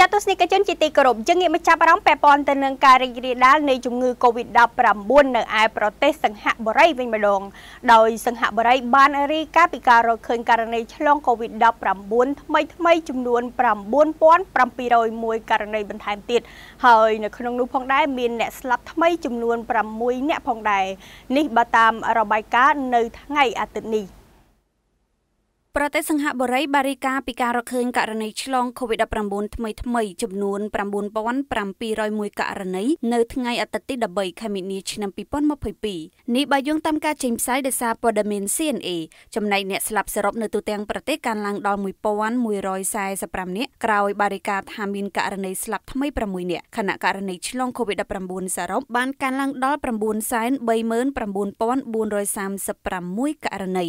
ចាទស្សនិកជនជាទីគោរពយើងងាកមកចាប់អារម្មណ៍ពាក់ព័ន្ធទៅនឹងការរីករាលដាលនៃជំងឺ Covid-19 នៅឯប្រទេសសិង្ហបុរីវិញម្ដងដោយសិង្ហបុរីបានរីកាពីការរកឃើញករណីឆ្លង Covid-19 ថ្មីថ្មីចំនួន9701ករណីបន្ថែមទៀតហើយនៅក្នុងនោះផងដែរមានអ្នកស្លាប់ថ្មីចំនួន6អ្នកផងដែរនេះបើតាមរបាយការណ៍នៅថ្ងៃអាទិត្យនេះប្រទេសសង្ហបុរីបារីកាពីការរកឃើញករណីឆ្លង COVID-19 ថ្មីថ្មីចំនួន9701ករណីនៅថ្ងៃអាទិត្យទី13ខែមីនាឆ្នាំ2022នេះបើយោងតាមការចេញផ្សាយដោយសារព័ត៌មាន CNA ចំណែកអ្នកស្លាប់សរុបនៅទូទាំងប្រទេសកើនឡើងដល់1145នាក់ក្រោយបារីកាថាមានករណីស្លាប់ថ្មី6នាក់ខណៈករណីឆ្លង COVID-19 សរុបបានកើនឡើងដល់939,436ករណី